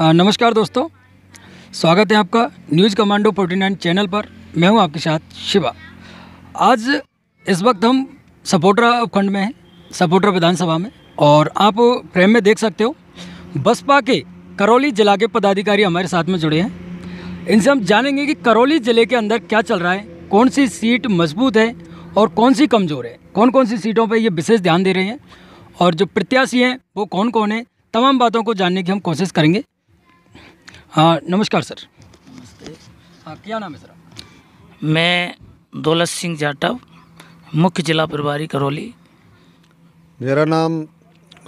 नमस्कार दोस्तों स्वागत है आपका न्यूज़ कमांडो 49 चैनल पर मैं हूं आपके साथ शिवा आज इस वक्त हम सपोटरा उपखंड में हैं सपोटरा विधानसभा में और आप फ्रेम में देख सकते हो बसपा के करौली जिला के पदाधिकारी हमारे साथ में जुड़े हैं इनसे हम जानेंगे कि करौली ज़िले के अंदर क्या चल रहा है कौन सी सीट मजबूत है और कौन सी कमज़ोर है कौन कौन सी सीटों पर ये विशेष ध्यान दे रहे हैं और जो प्रत्याशी हैं वो कौन कौन है तमाम बातों को जानने की हम कोशिश करेंगे हाँ नमस्कार सर नमस्ते हाँ क्या नाम है सर मैं दौलत सिंह जाटव मुख्य जिला प्रभारी करौली मेरा नाम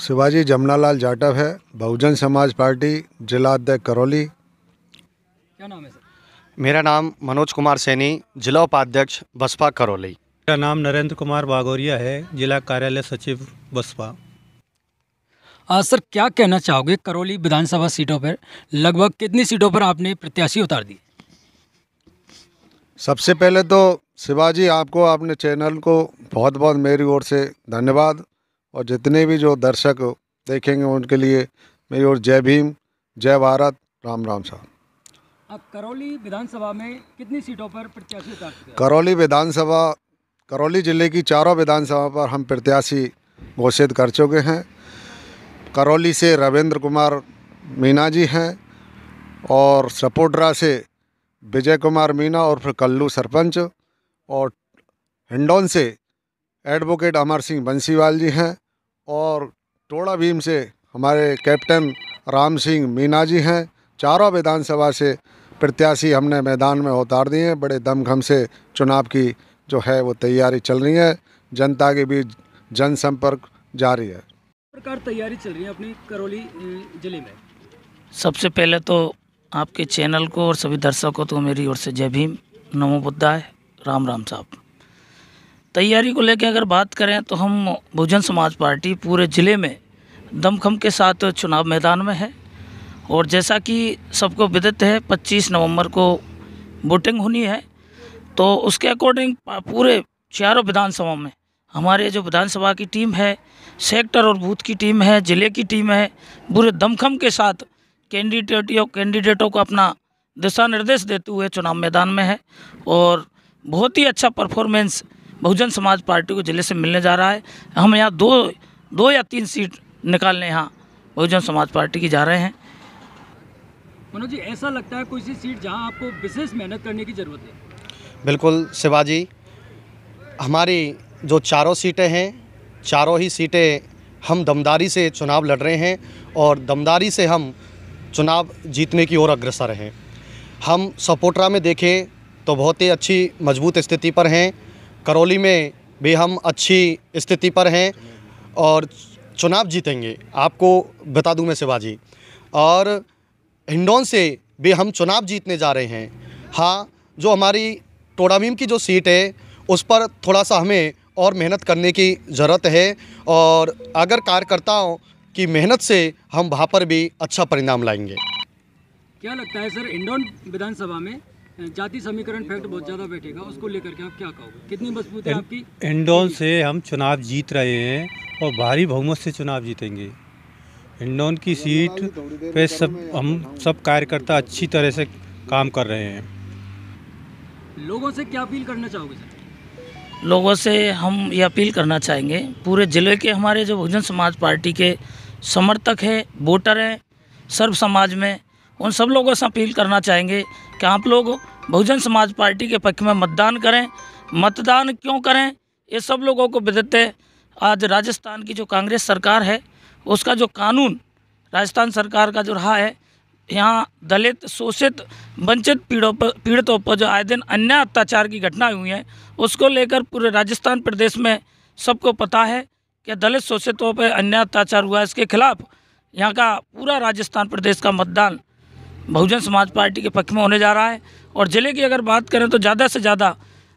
शिवाजी जमनालाल जाटव है बहुजन समाज पार्टी जिला अध्यक्ष करौली क्या नाम है सर मेरा नाम मनोज कुमार सैनी जिला उपाध्यक्ष बसपा करौली मेरा नाम नरेंद्र कुमार बागोरिया है जिला कार्यालय सचिव बसपा आ, सर क्या कहना चाहोगे करौली विधानसभा सीटों पर लगभग कितनी सीटों पर आपने प्रत्याशी उतार दिए सबसे पहले तो शिवाजी आपको आपने चैनल को बहुत बहुत मेरी ओर से धन्यवाद और जितने भी जो दर्शक देखेंगे उनके लिए मेरी ओर जय भीम जय भारत राम राम साहब अब करौली विधानसभा में कितनी सीटों पर प्रत्याशी उतार करौली विधानसभा करौली ज़िले की चारों विधानसभा पर हम प्रत्याशी घोषित कर चुके हैं करौली से रविंद्र कुमार मीना जी हैं और सपोड्रा से विजय कुमार मीना और फिर कल्लू सरपंच और हिंडौन से एडवोकेट अमर सिंह बंसीवाल जी हैं और टोड़ा भीम से हमारे कैप्टन राम सिंह मीना जी हैं चारों विधानसभा से प्रत्याशी हमने मैदान में उतार दिए हैं बड़े दमखम से चुनाव की जो है वो तैयारी चल रही है जनता के बीच जनसंपर्क जारी है प्रकार तैयारी चल रही है अपनी करौली जिले में सबसे पहले तो आपके चैनल को और सभी दर्शकों तो मेरी ओर से जय भीम नमो बुद्धाए राम राम साहब तैयारी को लेकर अगर बात करें तो हम बहुजन समाज पार्टी पूरे ज़िले में दमखम के साथ चुनाव मैदान में है और जैसा कि सबको विदित है 25 नवंबर को वोटिंग होनी है तो उसके अकॉर्डिंग पूरे चारों विधानसभा में हमारे जो विधानसभा की टीम है सेक्टर और बूथ की टीम है ज़िले की टीम है पूरे दमखम के साथ कैंडिडेट या कैंडिडेटों को अपना दिशा निर्देश देते हुए चुनाव मैदान में है और बहुत ही अच्छा परफॉर्मेंस बहुजन समाज पार्टी को ज़िले से मिलने जा रहा है हम यहाँ दो दो या तीन सीट निकालने यहाँ बहुजन समाज पार्टी की जा रहे हैं मनोज जी ऐसा लगता है कोई सी सीट जहाँ आपको विशेष मेहनत करने की ज़रूरत है बिल्कुल शिवाजी हमारी जो चारों सीटें हैं चारों ही सीटें हम दमदारी से चुनाव लड़ रहे हैं और दमदारी से हम चुनाव जीतने की ओर अग्रसर हैं हम सपोटरा में देखें तो बहुत ही अच्छी मजबूत स्थिति पर हैं करौली में भी हम अच्छी स्थिति पर हैं और चुनाव जीतेंगे आपको बता दूं मैं शिवाजी और हिंडौन से भी हम चुनाव जीतने जा रहे हैं हाँ जो हमारी टोड़ामीम की जो सीट है उस पर थोड़ा सा हमें और मेहनत करने की ज़रूरत है और अगर कार्यकर्ताओं की मेहनत से हम वहाँ पर भी अच्छा परिणाम लाएंगे क्या लगता है सर इंडोन विधानसभा में जाति समीकरण फैक्ट बहुत ज़्यादा बैठेगा उसको लेकर के आप क्या कहोगे कितनी मजबूत है आपकी इंडोन से हम चुनाव जीत रहे हैं और भारी बहुमत से चुनाव जीतेंगे इंडोन की सीट पे सब हम सब कार्यकर्ता अच्छी तरह से काम कर रहे हैं लोगों से क्या अपील करना चाहोगे सर लोगों से हम ये अपील करना चाहेंगे पूरे ज़िले के हमारे जो बहुजन समाज पार्टी के समर्थक हैं वोटर हैं सर्व समाज में उन सब लोगों से अपील करना चाहेंगे कि आप लोग बहुजन समाज पार्टी के पक्ष में मतदान करें मतदान क्यों करें ये सब लोगों को बदते आज राजस्थान की जो कांग्रेस सरकार है उसका जो कानून राजस्थान सरकार का जो रहा है यहाँ दलित शोषित वंचित पीड़ों पर पीड़ितों पर जो आए दिन अन्याय अत्याचार की घटनाएं हुई हैं उसको लेकर पूरे राजस्थान प्रदेश में सबको पता है कि दलित शोषितों पर अन्याय अत्याचार हुआ है इसके खिलाफ यहाँ का पूरा राजस्थान प्रदेश का मतदान बहुजन समाज पार्टी के पक्ष में होने जा रहा है और ज़िले की अगर बात करें तो ज़्यादा से ज़्यादा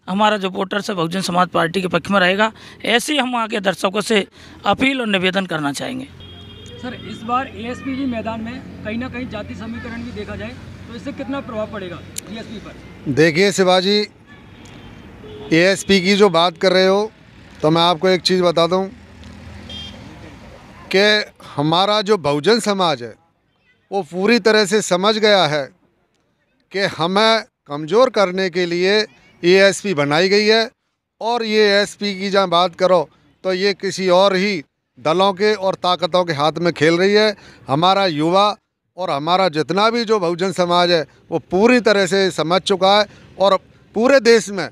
हमारा जो वोटर्स है बहुजन समाज पार्टी के पक्ष में रहेगा ऐसे ही हम वहाँ के दर्शकों से अपील और निवेदन करना चाहेंगे सर इस बार एएसपी भी मैदान में कहीं ना कहीं जाति समीकरण भी देखा जाए तो इससे कितना प्रभाव पड़ेगा डीएसपी पर देखिए शिवाजी एएसपी की जो बात कर रहे हो तो मैं आपको एक चीज़ बता दूँ कि हमारा जो बहुजन समाज है वो पूरी तरह से समझ गया है कि हमें कमज़ोर करने के लिए एएसपी बनाई गई है और ये एएसपी की जहाँ बात करो तो ये किसी और ही दलों के और ताकतों के हाथ में खेल रही है हमारा युवा और हमारा जितना भी जो बहुजन समाज है वो पूरी तरह से समझ चुका है और पूरे देश में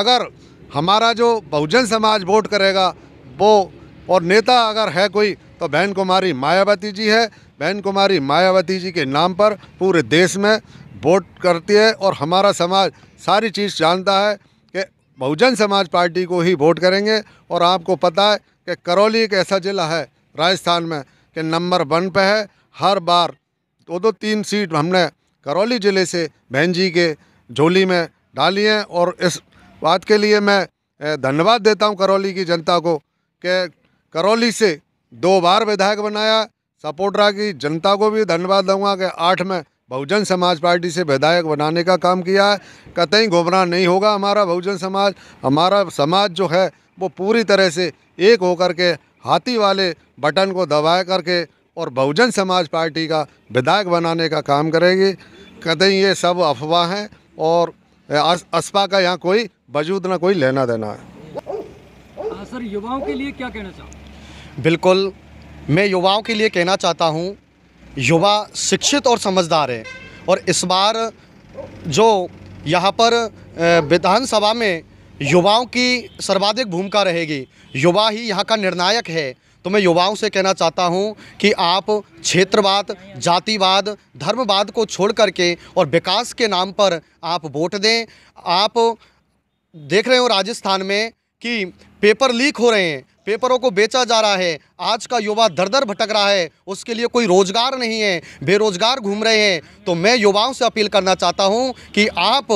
अगर हमारा जो बहुजन समाज वोट करेगा वो और नेता अगर है कोई तो बहन कुमारी मायावती जी है बहन कुमारी मायावती जी के नाम पर पूरे देश में वोट करती है और हमारा समाज सारी चीज़ जानता है कि बहुजन समाज पार्टी को ही वोट करेंगे और आपको पता है कि करौली एक ऐसा ज़िला है राजस्थान में कि नंबर वन पे है हर बार दो दो तीन सीट हमने करौली ज़िले से बहन जी के झोली में डाली हैं और इस बात के लिए मैं धन्यवाद देता हूं करौली की जनता को कि करौली से दो बार विधायक बनाया सपोटरा की जनता को भी धन्यवाद दूंगा कि आठ में बहुजन समाज पार्टी से विधायक बनाने का काम किया है कतई घुमराह नहीं होगा हमारा बहुजन समाज हमारा समाज जो है वो पूरी तरह से एक होकर के हाथी वाले बटन को दबा करके और बहुजन समाज पार्टी का विधायक बनाने का काम करेगी कतई ये सब अफवाह हैं और असपा का यहाँ कोई वजूद ना कोई लेना देना है हाँ, सर युवाओं के लिए क्या कहना चाहूँ बिल्कुल मैं युवाओं के लिए कहना चाहता हूँ युवा शिक्षित और समझदार है और इस बार जो यहाँ पर विधानसभा में युवाओं की सर्वाधिक भूमिका रहेगी युवा ही यहाँ का निर्णायक है तो मैं युवाओं से कहना चाहता हूँ कि आप क्षेत्रवाद जातिवाद धर्मवाद को छोड़ करके और विकास के नाम पर आप वोट दें आप देख रहे हो राजस्थान में कि पेपर लीक हो रहे हैं पेपरों को बेचा जा रहा है आज का युवा दर दर भटक रहा है उसके लिए कोई रोज़गार नहीं है बेरोज़गार घूम रहे हैं तो मैं युवाओं से अपील करना चाहता हूँ कि आप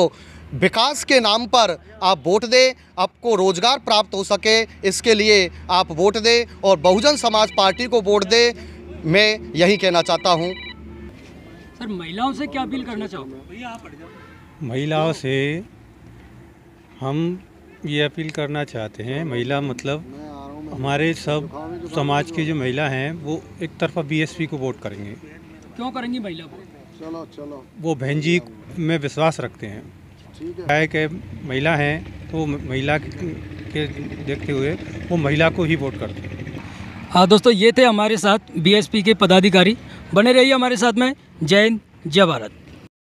विकास के नाम पर आप वोट दें आपको रोज़गार प्राप्त हो सके इसके लिए आप वोट दें और बहुजन समाज पार्टी को वोट दें मैं यही कहना चाहता हूँ सर महिलाओं से क्या अपील करना चाहोगे महिलाओं से हम ये अपील करना चाहते हैं महिला मतलब हमारे सब समाज की जो महिला हैं वो एक तरफा बी को वोट करेंगे क्यों करेंगी महिला वोट चलो चलो वो बहन जी में विश्वास रखते हैं विधायक है महिला हैं तो महिला के देखते हुए वो महिला को ही वोट करते हैं हाँ दोस्तों ये थे हमारे साथ बीएसपी के पदाधिकारी बने रहिए हमारे साथ में जय हिंद जय भारत